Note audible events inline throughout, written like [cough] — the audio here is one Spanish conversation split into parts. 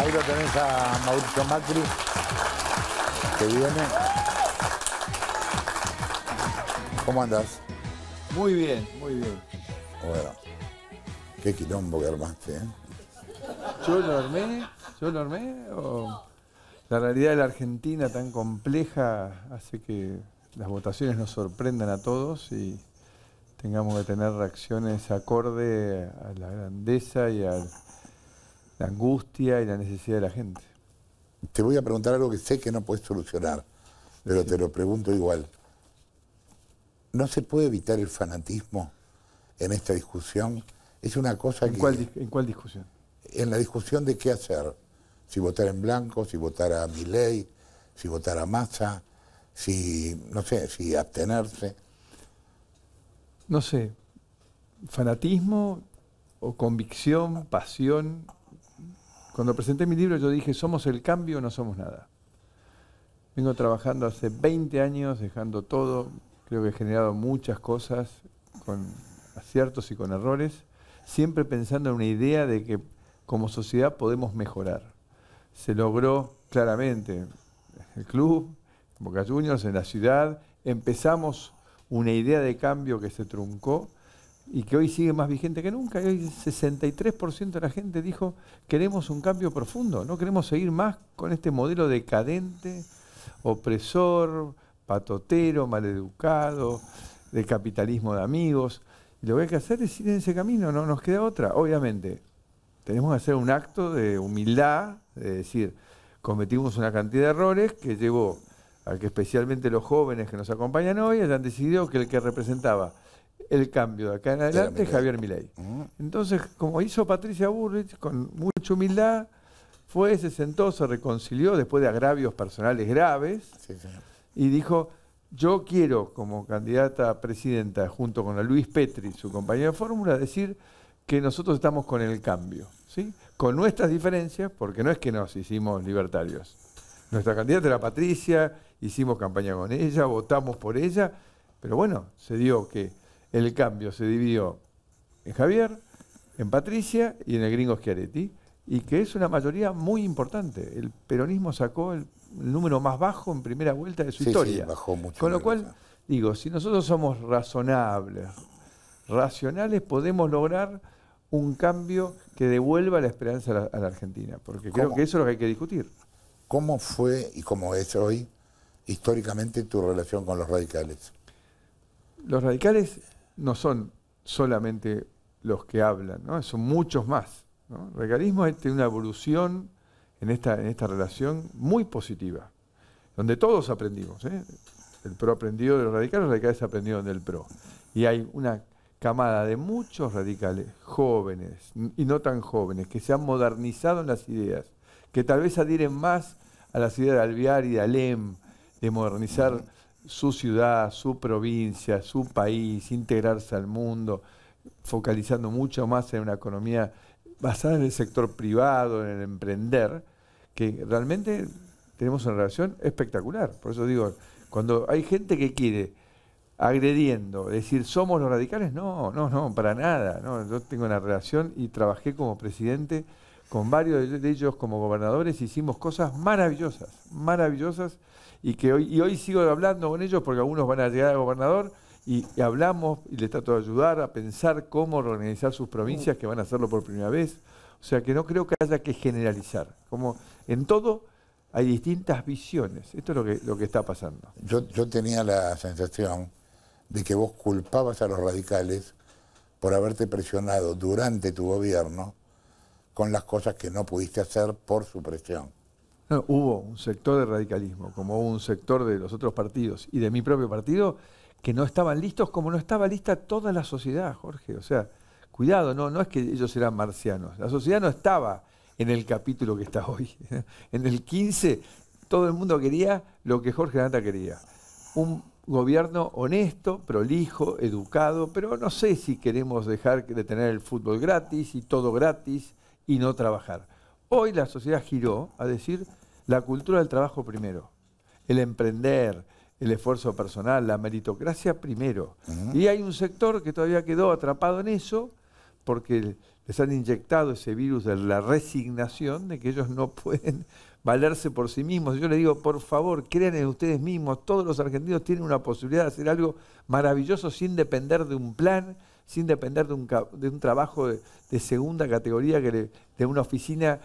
Ahí lo tenés a Mauricio Macri, que viene. ¿Cómo andas? Muy bien, muy bien. Bueno, qué quilombo que armaste, ¿eh? ¿Yo lo armé? ¿Yo lo armé? la realidad de la Argentina tan compleja hace que las votaciones nos sorprendan a todos y tengamos que tener reacciones acorde a la grandeza y al la angustia y la necesidad de la gente. Te voy a preguntar algo que sé que no puedes solucionar, pero te lo pregunto igual. ¿No se puede evitar el fanatismo en esta discusión? Es una cosa ¿En que... Cuál, ¿En cuál discusión? En la discusión de qué hacer. Si votar en blanco, si votar a Miley, si votar a Massa, si, no sé, si abstenerse. No sé, fanatismo o convicción, pasión, cuando presenté mi libro yo dije, somos el cambio no somos nada. Vengo trabajando hace 20 años, dejando todo, creo que he generado muchas cosas con aciertos y con errores, siempre pensando en una idea de que como sociedad podemos mejorar. Se logró claramente el club, Boca Juniors, en la ciudad, empezamos una idea de cambio que se truncó y que hoy sigue más vigente que nunca. Y hoy el 63% de la gente dijo, queremos un cambio profundo, no queremos seguir más con este modelo decadente, opresor, patotero, maleducado, de capitalismo de amigos. Y lo que hay que hacer es ir en ese camino, no nos queda otra. Obviamente, tenemos que hacer un acto de humildad, de decir, cometimos una cantidad de errores que llevó a que especialmente los jóvenes que nos acompañan hoy hayan decidido que el que representaba el cambio de acá en adelante es Javier Milei. Mm. Entonces, como hizo Patricia Burrich, con mucha humildad, fue, se sentó, se reconcilió después de agravios personales graves y dijo, yo quiero como candidata a presidenta, junto con la Luis Petri, su compañera de fórmula, decir que nosotros estamos con el cambio, ¿sí? con nuestras diferencias, porque no es que nos hicimos libertarios. Nuestra candidata era Patricia, hicimos campaña con ella, votamos por ella, pero bueno, se dio que el cambio se dividió en Javier, en Patricia y en el gringo Schiaretti, y que es una mayoría muy importante. El peronismo sacó el número más bajo en primera vuelta de su historia. Sí, mucho Con lo cual, digo, si nosotros somos razonables, racionales, podemos lograr un cambio que devuelva la esperanza a la, Argentina, porque creo que eso es lo que hay que discutir. ¿Cómo fue y cómo es hoy históricamente tu relación con los radicales? Los radicales no son solamente los que hablan, ¿no? son muchos más. ¿no? El tiene una evolución en esta, en esta relación muy positiva, donde todos aprendimos. ¿eh? El pro aprendido de los radicales, los radicales aprendieron del pro. Y hay una camada de muchos radicales, jóvenes y no tan jóvenes, que se han modernizado en las ideas, que tal vez adhieren más a las ideas de alviar y de Alem, de modernizar su ciudad, su provincia, su país, integrarse al mundo, focalizando mucho más en una economía basada en el sector privado, en el emprender, que realmente tenemos una relación espectacular. Por eso digo, cuando hay gente que quiere agrediendo, decir somos los radicales, no, no, no, para nada. No, yo tengo una relación y trabajé como presidente con varios de ellos como gobernadores hicimos cosas maravillosas, maravillosas, y que hoy, y hoy sigo hablando con ellos porque algunos van a llegar a gobernador y, hablamos y les trato de ayudar a pensar cómo organizar sus provincias que van a hacerlo por primera vez. O sea que no creo que haya que generalizar. Como en todo hay distintas visiones. Esto es lo que, lo que está pasando. Yo, yo tenía la sensación de que vos culpabas a los radicales por haberte presionado durante tu gobierno con las cosas que no pudiste hacer por su presión. hubo un sector de radicalismo, como un sector de los otros partidos y de mi propio partido, que no estaban listos como no estaba lista toda la sociedad, Jorge. O sea, cuidado, no, no es que ellos eran marcianos, la sociedad no estaba en el capítulo que está hoy. [laughs] en el 15 todo el mundo quería lo que Jorge Nata quería. Un gobierno honesto, prolijo, educado, pero no sé si queremos dejar de tener el fútbol gratis y todo gratis y no trabajar. Hoy la sociedad giró a decir la cultura del trabajo primero, el emprender, el esfuerzo personal, la meritocracia primero. Y hay un sector que todavía quedó atrapado en eso porque les han inyectado ese virus de la resignación, de que ellos no pueden [laughs] valerse por sí mismos. Yo les digo, por favor, crean en ustedes mismos, todos los argentinos tienen una posibilidad de hacer algo maravilloso sin depender de un plan, sin depender de un, de un trabajo de, segunda categoría, que de una oficina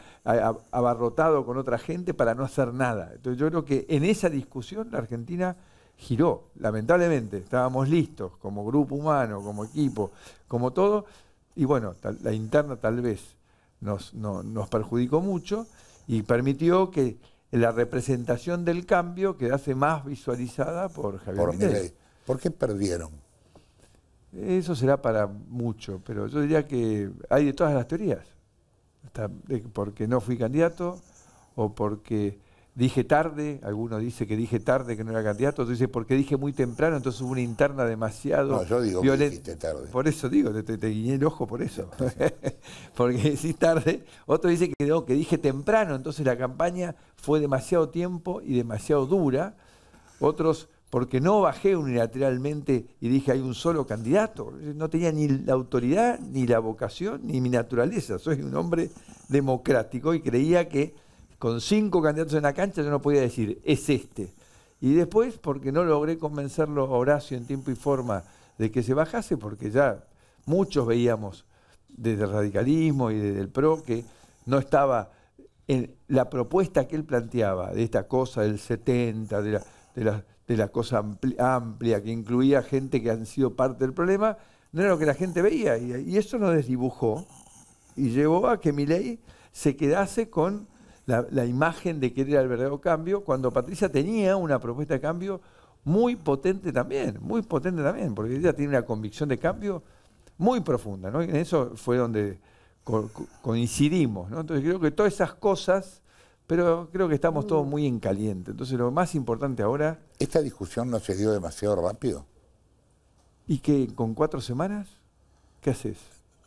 abarrotado con otra gente para no hacer nada. Entonces yo creo que en esa discusión la Argentina giró, lamentablemente. Estábamos listos como grupo humano, como equipo, como todo. Y bueno, la interna tal vez nos, perjudicó mucho y permitió que la representación del cambio quedase más visualizada por Javier ¿Por qué perdieron? Eso será para mucho, pero yo diría que hay de todas las teorías. Hasta porque no fui candidato o porque dije tarde, alguno dice que dije tarde que no era candidato, otros dice porque dije muy temprano, entonces hubo una interna demasiado no, yo digo violenta. Por eso digo, te, te, guiñé el ojo por eso. [laughs] porque decís tarde, otro dice que que dije temprano, entonces la campaña fue demasiado tiempo y demasiado dura. Otros porque no bajé unilateralmente y dije hay un solo candidato. No tenía ni la autoridad, ni la vocación, ni mi naturaleza. Soy un hombre democrático y creía que con cinco candidatos en la cancha yo no podía decir es este. Y después, porque no logré convencerlo a Horacio en tiempo y forma de que se bajase, porque ya muchos veíamos desde el radicalismo y desde el PRO que no estaba en la propuesta que él planteaba, de esta cosa del 70, de la, de la de la cosa amplia, que incluía gente que han sido parte del problema, no era lo que la gente veía. Y, eso nos desdibujó y llevó a que ley se quedase con la, imagen de que era el verdadero cambio, cuando Patricia tenía una propuesta de cambio muy potente también, muy potente también, porque ella tiene una convicción de cambio muy profunda, ¿no? en eso fue donde coincidimos, Entonces creo que todas esas cosas pero creo que estamos todos mm. muy en caliente. Entonces lo más importante ahora... ¿Esta discusión no se dio demasiado rápido? ¿Y qué? con cuatro semanas? ¿Qué haces?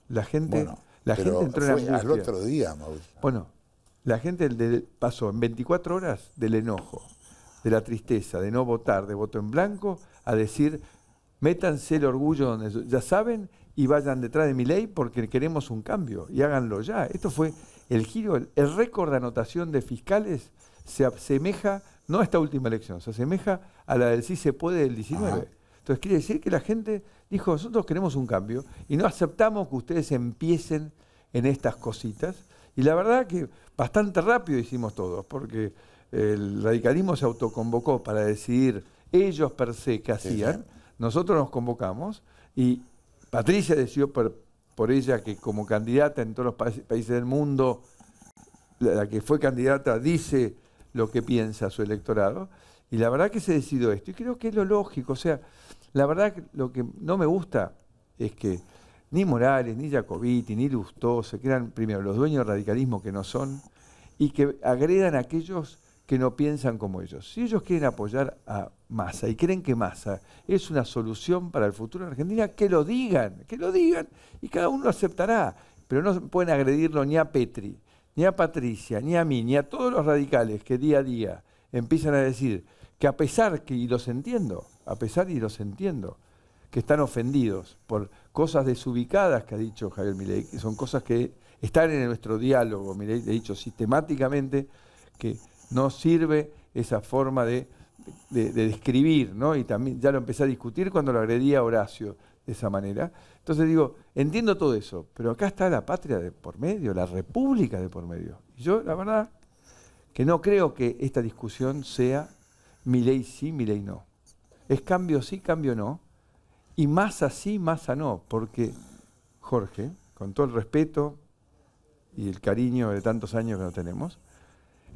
La gente, la gente entró en angustia. otro día, Bueno, la gente pasó en 24 horas del enojo, de la tristeza, de no votar, de voto en blanco, a decir, métanse el orgullo donde ya saben y vayan detrás de mi ley porque queremos un cambio y háganlo ya. Esto fue el giro, el récord de anotación de fiscales se asemeja, no a esta última elección, se asemeja a la del sí se puede del 19. Entonces quiere decir que la gente dijo, nosotros queremos un cambio y no aceptamos que ustedes empiecen en estas cositas. Y la verdad que bastante rápido hicimos todos, porque el radicalismo se autoconvocó para decidir ellos per se qué hacían. Nosotros nos convocamos y Patricia decidió por ella, que como candidata en todos los países del mundo, la que fue candidata dice lo que piensa su electorado. Y la verdad que se decidió esto. Y creo que es lo lógico. O sea, la verdad que lo que no me gusta es que ni Morales, ni Jacobiti, ni Lustoso, se crean primero los dueños del radicalismo que no son y que agredan a aquellos que no piensan como ellos. Si ellos quieren apoyar a Massa y creen que Massa es una solución para el futuro de Argentina, que lo digan, que lo digan y cada uno lo aceptará. Pero no pueden agredirlo ni a Petri, ni a Patricia, ni a mí, ni a todos los radicales que día a día empiezan a decir que a pesar que, y los entiendo, a pesar y los entiendo, que están ofendidos por cosas desubicadas que ha dicho Javier Milei, que son cosas que están en nuestro diálogo, Milei, he dicho sistemáticamente que no sirve esa forma de, describir, ¿no? Y también ya lo empecé a discutir cuando lo agredía a Horacio de esa manera. Entonces digo, entiendo todo eso, pero acá está la patria de por medio, la república de por medio. Y yo, la verdad, que no creo que esta discusión sea mi ley sí, mi ley no. Es cambio sí, cambio no. Y más así, más a no, porque Jorge, con todo el respeto y el cariño de tantos años que no tenemos,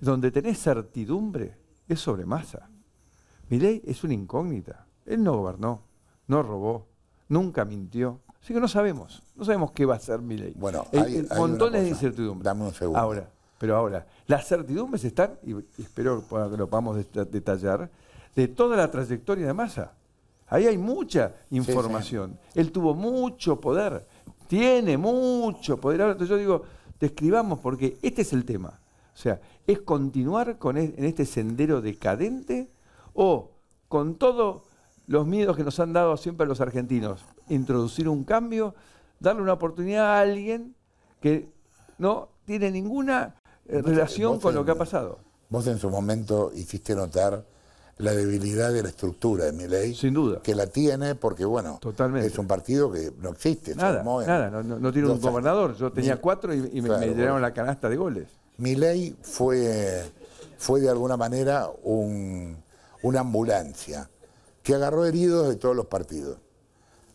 donde tenés certidumbre es sobre masa. Milei es una incógnita. Él no gobernó, no robó, nunca mintió. Así que no sabemos, no sabemos qué va a hacer Milei. Bueno, hay, montones de incertidumbre. Dame un segundo. Ahora, pero ahora, las certidumbres están, y espero que lo podamos detallar, de toda la trayectoria de Masa. Ahí hay mucha información. Él tuvo mucho poder, tiene mucho poder. Ahora, yo digo, describamos porque este es el tema. O sea, ¿es continuar con e-, en este sendero decadente o con todos los miedos que nos han dado siempre los argentinos, introducir un cambio, darle una oportunidad a alguien que no tiene ninguna eh, relación con lo que ha pasado? Vos en su momento hiciste notar la debilidad de la estructura de mi ley. Sin duda. Que la tiene porque, bueno, es un partido que no existe. Nada, no, tiene un gobernador. Yo tenía cuatro y, me, llenaron la canasta de goles. Mi ley fue, fue de alguna manera una ambulancia que agarró heridos de todos los partidos.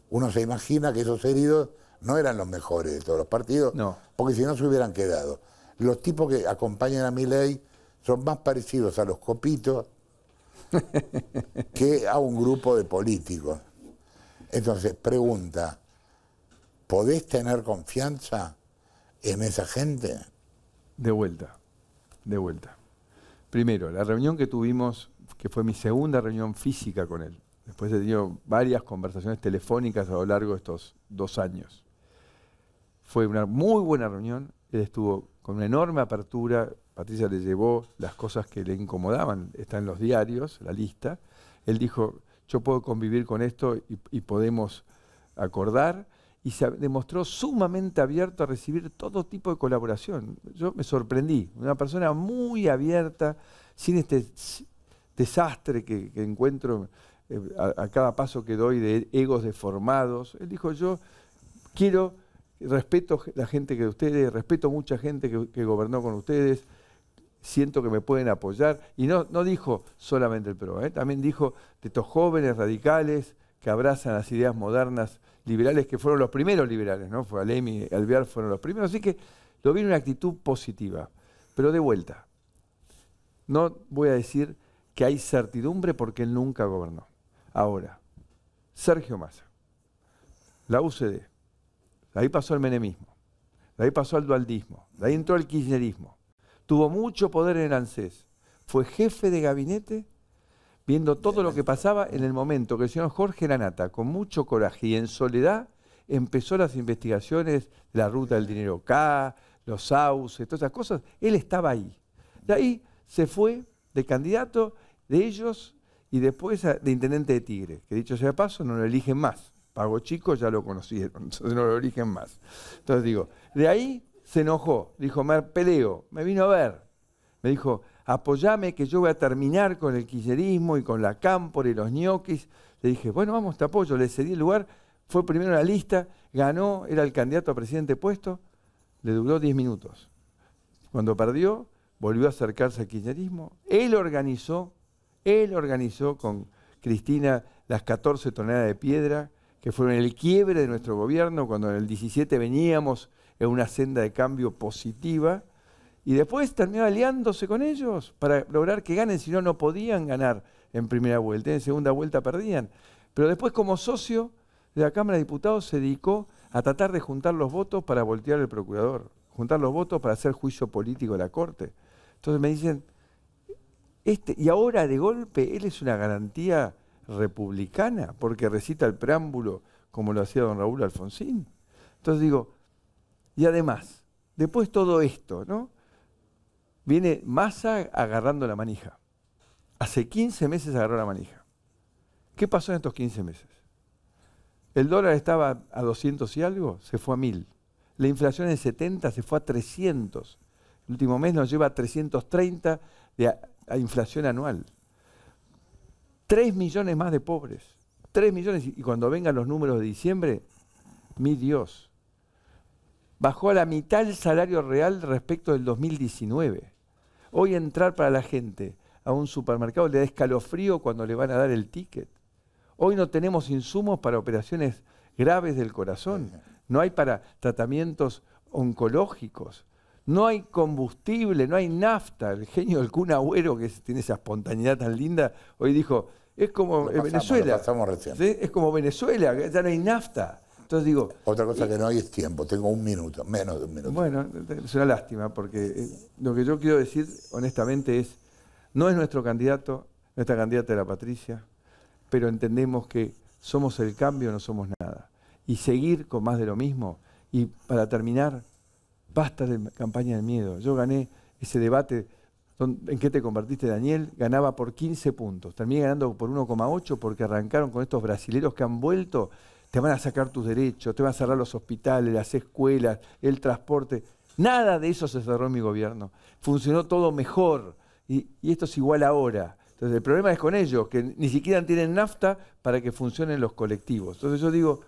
Uno se imagina que esos heridos no eran los mejores de todos los partidos, porque si no se hubieran quedado. Los tipos que acompañan a mi ley son más parecidos a los copitos que a un grupo de políticos. Entonces, pregunta, ¿podés tener confianza en esa gente? de vuelta, de vuelta. Primero, la reunión que tuvimos, que fue mi segunda reunión física con él. Después de tener varias conversaciones telefónicas a lo largo de estos dos años. Fue una muy buena reunión. Él estuvo con una enorme apertura. Patricia le llevó las cosas que le incomodaban. Está en los diarios, la lista. Él dijo, yo puedo convivir con esto y, y podemos acordar y se demostró sumamente abierto a recibir todo tipo de colaboración. Yo me sorprendí, una persona muy abierta, sin este desastre que, encuentro eh, a, cada paso que doy de egos deformados. Él dijo, yo quiero, respeto la gente que ustedes, respeto mucha gente que, gobernó con ustedes, siento que me pueden apoyar. Y no, no dijo solamente el PRO, ¿eh? también dijo de estos jóvenes radicales que abrazan las ideas modernas liberales que fueron los primeros liberales, ¿no? Fue Alemi y Alvear fueron los primeros, así que lo vi en una actitud positiva. Pero de vuelta, no voy a decir que hay certidumbre porque él nunca gobernó. Ahora, Sergio Massa, la UCD, de ahí pasó el menemismo, de ahí pasó el dualdismo, de ahí entró el kirchnerismo, tuvo mucho poder en el ANSES, fue jefe de gabinete viendo todo lo que pasaba en el momento que el señor Jorge Lanata, con mucho coraje y en soledad, empezó las investigaciones de la ruta del dinero K, los sauces, todas esas cosas. Él estaba ahí. De ahí se fue de candidato de ellos y después de intendente de Tigre, que dicho sea paso, no lo eligen más. Pago Chico ya lo conocieron, [laughs] entonces no lo eligen más. Entonces digo, de ahí se enojó, dijo, me peleo, me vino a ver. Me dijo, apoyame que yo voy a terminar con el quillerismo y con la cámpora y los ñoquis. Le dije, bueno, vamos, te apoyo. Le cedí el lugar, fue primero en la lista, ganó, era el candidato a presidente puesto, le duró 10 minutos. Cuando perdió, volvió a acercarse al quillerismo. Él organizó, él organizó con Cristina las 14 toneladas de piedra, que fueron el quiebre de nuestro gobierno, cuando en el 17 veníamos en una senda de cambio positiva y después terminó aliándose con ellos para lograr que ganen, si no, no podían ganar en primera vuelta, en segunda vuelta perdían. Pero después como socio de la Cámara de Diputados se dedicó a tratar de juntar los votos para voltear al procurador, juntar los votos para hacer juicio político a la Corte. Entonces me dicen, este, y ahora de golpe él es una garantía republicana porque recita el preámbulo como lo hacía don Raúl Alfonsín. Entonces digo, y además, después todo esto, ¿no? viene masa agarrando la manija. Hace 15 meses agarró la manija. ¿Qué pasó en estos 15 meses? El dólar estaba a 200 y algo, se fue a 1000. La inflación en 70 se fue a 300. El último mes nos lleva a 330 de inflación anual. 3 millones más de pobres. 3 millones. Y cuando vengan los números de diciembre, mi Dios. Bajó a la mitad el salario real respecto del 2019. Hoy entrar para la gente a un supermercado le da escalofrío cuando le van a dar el ticket. Hoy no tenemos insumos para operaciones graves del corazón. No hay para tratamientos oncológicos. No hay combustible, no hay nafta. El genio del Kun Agüero, que tiene esa espontaneidad tan linda, hoy dijo, es como Venezuela. ¿sí? Es como Venezuela, ya no hay nafta digo... Otra cosa eh, que no hay es tiempo, tengo un minuto, menos de un minuto. Bueno, es una lástima, porque eh, lo que yo quiero decir honestamente es, no es nuestro candidato, nuestra candidata la Patricia, pero entendemos que somos el cambio, no somos nada. Y seguir con más de lo mismo. Y para terminar, basta de campaña del miedo. Yo gané ese debate en qué te convertiste, Daniel, ganaba por 15 puntos. Terminé ganando por 1,8 porque arrancaron con estos brasileros que han vuelto te van a sacar tus derechos, te van a cerrar los hospitales, las escuelas, el transporte. Nada de eso se cerró en mi gobierno. Funcionó todo mejor. Y, esto es igual ahora. Entonces el problema es con ellos, que ni siquiera tienen nafta para que funcionen los colectivos. Entonces yo digo,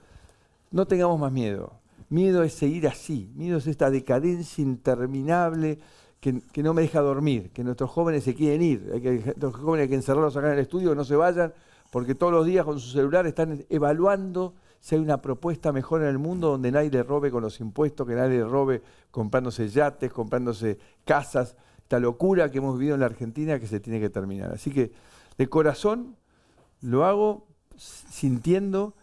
no tengamos más miedo. Miedo es seguir así. Miedo es esta decadencia interminable que, no me deja dormir, que nuestros jóvenes se quieren ir. que, los jóvenes hay que encerrarlos acá en el estudio, que no se vayan, porque todos los días con su celular están evaluando si hay una propuesta mejor en el mundo donde nadie le robe con los impuestos, que nadie le robe comprándose yates, comprándose casas, esta locura que hemos vivido en la Argentina que se tiene que terminar. Así que de corazón lo hago sintiendo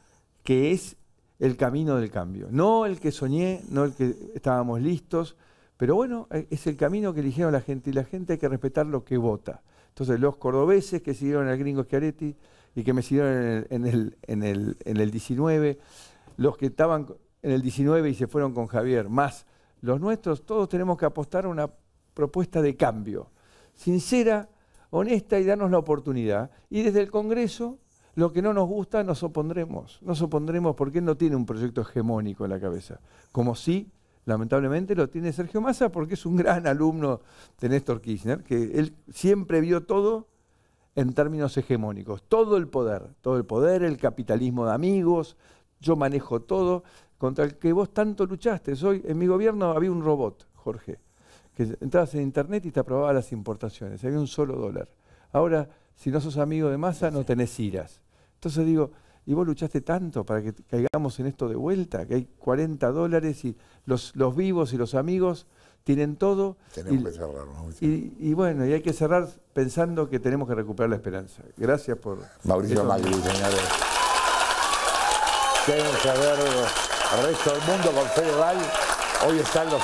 que es el camino del cambio. No el que soñé, no el que estábamos listos, pero bueno, eh, es el camino que eligieron la gente y la gente hay que respetar lo que vota. Entonces los cordobeses que siguieron al gringo Schiaretti, y que me siguieron en el, en el, 19, los que estaban en el 19 y se fueron con Javier, más los nuestros, todos tenemos que apostar a una propuesta de cambio, sincera, honesta y darnos la oportunidad. Y desde el Congreso, lo que no nos gusta nos opondremos, nos opondremos porque él no tiene un proyecto hegemónico en la cabeza, como sí, lamentablemente, lo tiene Sergio Massa porque es un gran alumno de Néstor Kirchner, que él siempre vio todo en términos hegemónicos. Todo el poder, todo el poder, el capitalismo de amigos, yo manejo todo, contra el que vos tanto luchaste. soy en mi gobierno había un robot, Jorge, que entrabas en internet y te aprobaba las importaciones, había un solo dólar. Ahora, si no sos amigo de masa, no tenés iras. Entonces digo, y vos luchaste tanto para que caigamos en esto de vuelta, que hay 40 dólares y los, los vivos y los amigos tienen todo. Tenemos y, Y, bueno, y hay que cerrar pensando que tenemos que recuperar la esperanza. Gracias por. Mauricio Magri, señores. Tenemos que ver el resto del mundo con Fede Hoy está en Los